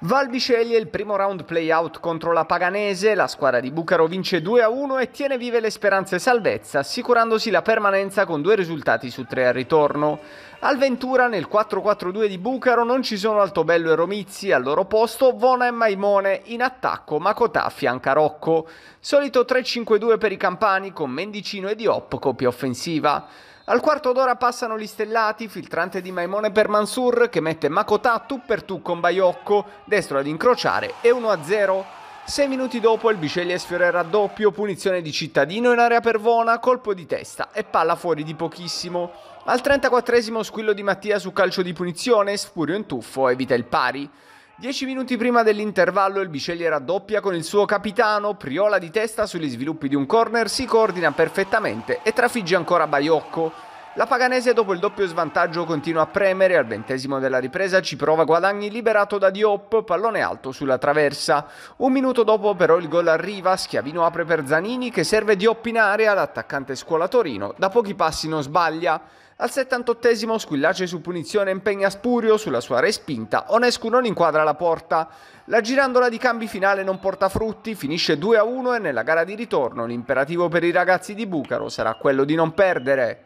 Valbicelli è il primo round playout contro la Paganese, la squadra di Bucaro vince 2-1 e tiene vive le speranze salvezza, assicurandosi la permanenza con due risultati su tre al ritorno. Al Ventura nel 4-4-2 di Bucaro non ci sono Altobello e Romizzi, al loro posto Vona e Maimone, in attacco Makotà affianca Rocco. Solito 3-5-2 per i campani con Mendicino e Diop coppia offensiva. Al quarto d'ora passano gli stellati, filtrante di Maimone per Mansur che mette Makota tu per tu con Baiocco, destro ad incrociare e 1-0. Sei minuti dopo il Biceglie sfiorerà doppio, punizione di Cittadino in area per Vona, colpo di testa e palla fuori di pochissimo. Al 34esimo squillo di Mattia su calcio di punizione, spurio in tuffo evita il pari. Dieci minuti prima dell'intervallo il Bicelli raddoppia con il suo capitano, Priola di testa sugli sviluppi di un corner, si coordina perfettamente e trafigge ancora Baiocco. La Paganese dopo il doppio svantaggio continua a premere, al ventesimo della ripresa ci prova Guadagni liberato da Diop, pallone alto sulla traversa. Un minuto dopo però il gol arriva, Schiavino apre per Zanini che serve Diop in area, l'attaccante scuola Torino da pochi passi non sbaglia. Al 78 squillace su punizione impegna Spurio sulla sua respinta, Onescu non inquadra la porta. La girandola di cambi finale non porta frutti, finisce 2-1 e nella gara di ritorno l'imperativo per i ragazzi di Bucaro sarà quello di non perdere.